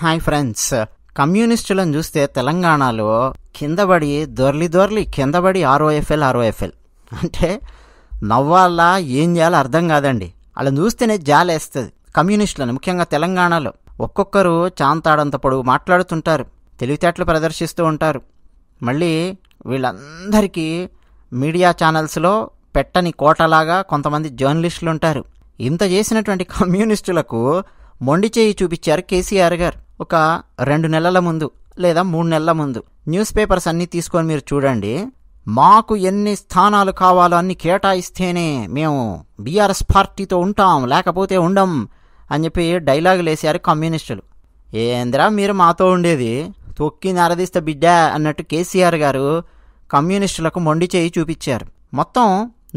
hi friends కమ్యూనిస్టులను చూస్తే తెలంగాణలో కిందబడి దొర్లి దొర్లి కిందబడి ROFL ROFL అంటే నవ్వాలా ఏం చేయాలో అర్థం కాదండి వాళ్ళని చూస్తేనే జాలేస్తుంది కమ్యూనిస్టులను ముఖ్యంగా తెలంగాణలో ఒక్కొక్కరు చాంతాడంత పొడుగు మాట్లాడుతుంటారు తెలివితేటలు ప్రదర్శిస్తూ ఉంటారు మళ్ళీ వీళ్ళందరికీ మీడియా ఛానల్స్లో పెట్టని కోటలాగా కొంతమంది జర్నలిస్టులు ఉంటారు ఇంత చేసినటువంటి కమ్యూనిస్టులకు మొండి చేయి చూపించారు కేసీఆర్ గారు ఒక రెండు నెలల ముందు లేదా మూడు నెలల ముందు న్యూస్ పేపర్స్ అన్నీ తీసుకొని మీరు చూడండి మాకు ఎన్ని స్థానాలు కావాలో అన్ని కేటాయిస్తేనే మేము బీఆర్ఎస్ పార్టీతో ఉంటాం లేకపోతే ఉండం అని చెప్పి డైలాగులు వేసారు కమ్యూనిస్టులు ఏందిరా మీరు మాతో ఉండేది తొక్కి నరదీస్త బిడ్డ అన్నట్టు కేసీఆర్ గారు కమ్యూనిస్టులకు మొండి చేయి చూపించారు మొత్తం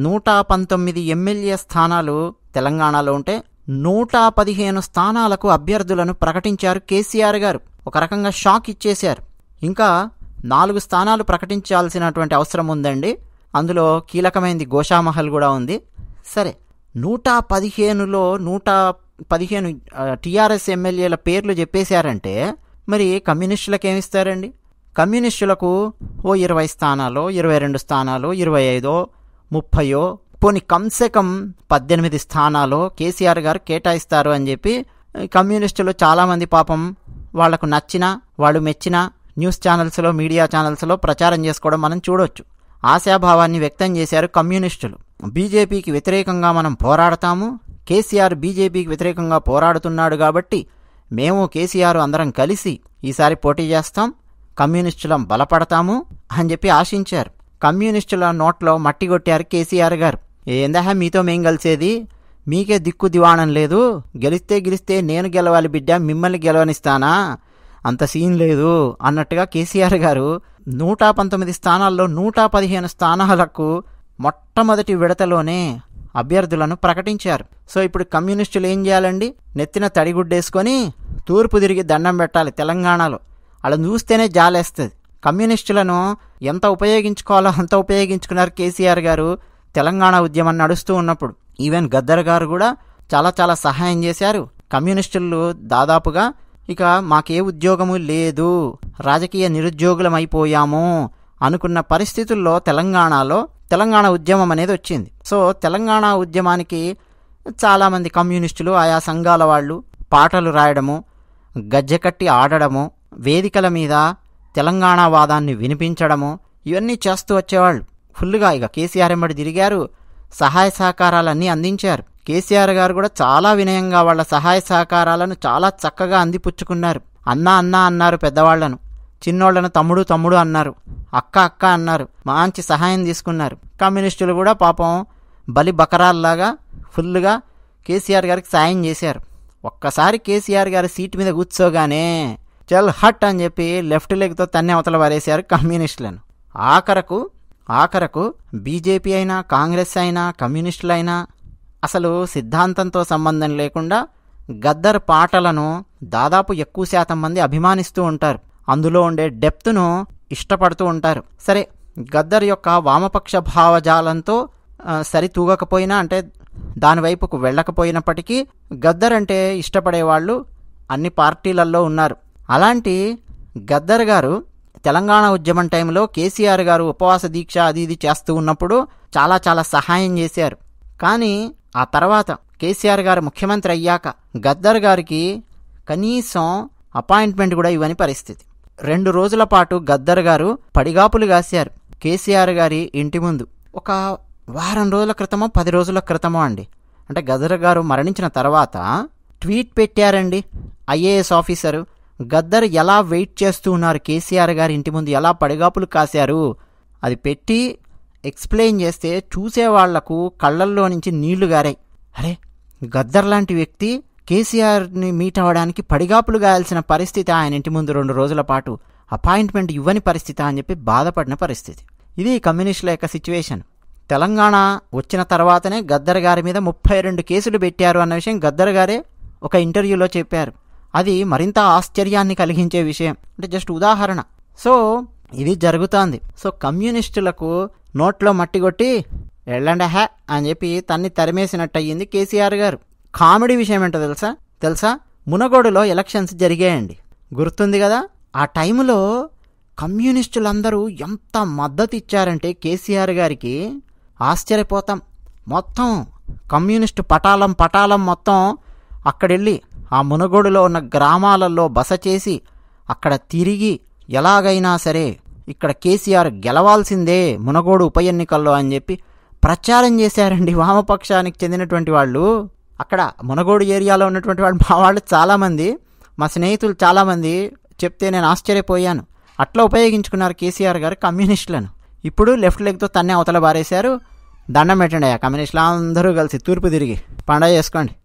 నూట పంతొమ్మిది ఎమ్మెల్యే స్థానాలు తెలంగాణలో ఉంటే నూట పదిహేను స్థానాలకు అభ్యర్థులను ప్రకటించారు కేసీఆర్ గారు ఒక రకంగా షాక్ ఇచ్చేశారు ఇంకా నాలుగు స్థానాలు ప్రకటించాల్సినటువంటి అవసరం ఉందండి అందులో కీలకమైనది గోషామహల్ కూడా ఉంది సరే నూట పదిహేనులో నూట పదిహేను టీఆర్ఎస్ ఎమ్మెల్యేల పేర్లు చెప్పేశారంటే మరి కమ్యూనిస్టులకు ఏమిస్తారండి కమ్యూనిస్టులకు ఓ ఇరవై స్థానాలు ఇరవై రెండు స్థానాలు ఇరవై ఐదో ముప్పయో పోని కంసే కం పద్దెనిమిది స్థానాలు కేసీఆర్ గారు కేటాయిస్తారు అని చెప్పి కమ్యూనిస్టులు చాలామంది పాపం వాళ్లకు నచ్చిన వాళ్ళు మెచ్చిన న్యూస్ ఛానల్స్లో మీడియా ఛానల్స్లో ప్రచారం చేసుకోవడం మనం చూడొచ్చు ఆశాభావాన్ని వ్యక్తం చేశారు కమ్యూనిస్టులు బీజేపీకి వ్యతిరేకంగా మనం పోరాడతాము కేసీఆర్ బీజేపీకి వ్యతిరేకంగా పోరాడుతున్నాడు కాబట్టి మేము కేసీఆర్ అందరం కలిసి ఈసారి పోటీ చేస్తాం కమ్యూనిస్టులం బలపడతాము అని చెప్పి ఆశించారు కమ్యూనిస్టుల నోట్లో మట్టి కొట్టారు కేసీఆర్ గారు ఏందహా మీతో మేం కలిసేది మీకే దిక్కు దివాణం లేదు గెలిస్తే గెలిస్తే నేను గెలవాలి బిడ్డ మిమ్మల్ని గెలవనిస్తానా అంత సీన్ లేదు అన్నట్టుగా కేసీఆర్ గారు నూట పంతొమ్మిది స్థానాల్లో నూట పదిహేను స్థానాలకు మొట్టమొదటి విడతలోనే అభ్యర్థులను ప్రకటించారు సో ఇప్పుడు కమ్యూనిస్టులు ఏం చేయాలండి నెత్తిన తడిగుడ్డేసుకొని తూర్పు తిరిగి దండం పెట్టాలి తెలంగాణలో అలా చూస్తేనే జాలేస్తుంది కమ్యూనిస్టులను ఎంత ఉపయోగించుకోవాలో అంత ఉపయోగించుకున్నారు కేసీఆర్ గారు తెలంగాణ ఉద్యమం నడుస్తూ ఉన్నప్పుడు ఈవెన్ గద్దర్ గారు కూడా చాలా చాలా సహాయం చేశారు కమ్యూనిస్టులు దాదాపుగా ఇక మాకే ఉద్యోగము లేదు రాజకీయ నిరుద్యోగులం అయిపోయాము అనుకున్న పరిస్థితుల్లో తెలంగాణలో తెలంగాణ ఉద్యమం అనేది వచ్చింది సో తెలంగాణ ఉద్యమానికి చాలామంది కమ్యూనిస్టులు ఆయా సంఘాల వాళ్ళు పాటలు రాయడము గజ్జెకట్టి ఆడడము వేదికల మీద తెలంగాణ వాదాన్ని వినిపించడము ఇవన్నీ చేస్తూ వచ్చేవాళ్ళు ఫుల్గా ఇక కేసీఆర్ ఎంబడి తిరిగారు సహాయ సహకారాలన్నీ అందించారు కేసీఆర్ గారు కూడా చాలా వినయంగా వాళ్ళ సహాయ సహకారాలను చాలా చక్కగా అందిపుచ్చుకున్నారు అన్నా అన్నా అన్నారు పెద్దవాళ్లను చిన్నోళ్లను తమ్ముడు తమ్ముడు అన్నారు అక్క అక్క అన్నారు మంచి సహాయం తీసుకున్నారు కమ్యూనిస్టులు కూడా పాపం బలి బకరాల్లాగా ఫుల్గా కేసీఆర్ గారికి సాయం చేశారు ఒక్కసారి కేసీఆర్ గారి సీట్ మీద కూర్చోగానే చల్ హట్ అని చెప్పి లెఫ్ట్ లెగ్తో తన్నే అవతల వారేశారు కమ్యూనిస్టులను ఆఖరకు ఆఖరకు బీజేపీ అయినా కాంగ్రెస్ అయినా కమ్యూనిస్టులైనా అసలు సిద్ధాంతంతో సంబంధం లేకుండా గద్దర్ పాటలను దాదాపు ఎక్కువ శాతం మంది అభిమానిస్తూ ఉంటారు అందులో ఉండే డెప్త్ను ఇష్టపడుతూ ఉంటారు సరే గద్దర్ యొక్క వామపక్ష భావజాలంతో సరి తూగకపోయినా అంటే దాని వైపుకు వెళ్ళకపోయినప్పటికీ గద్దర్ అంటే ఇష్టపడేవాళ్ళు అన్ని పార్టీలలో ఉన్నారు అలాంటి గద్దర్ గారు తెలంగాణ ఉద్యమం టైంలో కేసీఆర్ గారు ఉపవాస దీక్ష అది ఇది చేస్తూ ఉన్నప్పుడు చాలా చాలా సహాయం చేశారు కానీ ఆ తర్వాత కేసీఆర్ గారు ముఖ్యమంత్రి అయ్యాక గద్దర్ గారికి కనీసం అపాయింట్మెంట్ కూడా ఇవ్వని పరిస్థితి రెండు రోజుల పాటు గద్దర్ గారు పడిగాపులు కాశారు కేసీఆర్ గారి ఇంటి ముందు ఒక వారం రోజుల క్రితమో పది రోజుల క్రితమో అండి అంటే గద్దర్ గారు మరణించిన తర్వాత ట్వీట్ పెట్టారండి ఐఏఎస్ ఆఫీసరు గద్దర్ ఎలా వెయిట్ చేస్తూ ఉన్నారు కేసీఆర్ గారి ఇంటి ముందు ఎలా పడిగాపులు కాశారు అది పెట్టి ఎక్స్ప్లెయిన్ చేస్తే చూసేవాళ్లకు కళ్ళల్లో నుంచి నీళ్లు గారాయి అరే గద్దర్ లాంటి వ్యక్తి కేసీఆర్ని మీట్ అవ్వడానికి పడిగాపులు గాయాల్సిన పరిస్థితి ఆయన ఇంటి ముందు రెండు రోజుల పాటు అపాయింట్మెంట్ ఇవ్వని పరిస్థితి అని చెప్పి బాధపడిన పరిస్థితి ఇది కమ్యూనిస్టుల యొక్క సిచ్యువేషన్ తెలంగాణ వచ్చిన తర్వాతనే గద్దర్ గారి మీద ముప్పై రెండు కేసులు పెట్టారు అన్న విషయం గద్దర్ గారే ఒక ఇంటర్వ్యూలో చెప్పారు అది మరింత ఆశ్చర్యాన్ని కలిగించే విషయం అంటే జస్ట్ ఉదాహరణ సో ఇది జరుగుతోంది సో కమ్యూనిస్టులకు నోట్లో మట్టి కొట్టి వెళ్ళండి హ్యా అని చెప్పి తన్ని తరిమేసినట్టు అయ్యింది కేసీఆర్ గారు కామెడీ విషయం ఏంటో తెలుసా తెలుసా మునగోడులో ఎలక్షన్స్ జరిగాయండి గుర్తుంది కదా ఆ టైంలో కమ్యూనిస్టులందరూ ఎంత మద్దతు ఇచ్చారంటే కేసీఆర్ గారికి ఆశ్చర్యపోతాం మొత్తం కమ్యూనిస్టు పటాలం పటాలం మొత్తం అక్కడెళ్ళి ఆ మునగోడులో ఉన్న గ్రామాలలో బస చేసి అక్కడ తిరిగి ఎలాగైనా సరే ఇక్కడ కేసీఆర్ గెలవాల్సిందే మునగోడు ఉప ఎన్నికల్లో అని చెప్పి ప్రచారం చేశారండి వామపక్షానికి చెందినటువంటి వాళ్ళు అక్కడ మునగోడు ఏరియాలో ఉన్నటువంటి వాళ్ళు మా వాళ్ళు చాలామంది మా స్నేహితులు చాలామంది చెప్తే నేను ఆశ్చర్యపోయాను అట్లా ఉపయోగించుకున్నారు కేసీఆర్ గారు కమ్యూనిస్టులను ఇప్పుడు లెఫ్ట్ లెగ్తో తన్నే అవతల బారేశారు దండం పెట్టండి కమ్యూనిస్టులు అందరూ కలిసి తూర్పు తిరిగి పండగ చేసుకోండి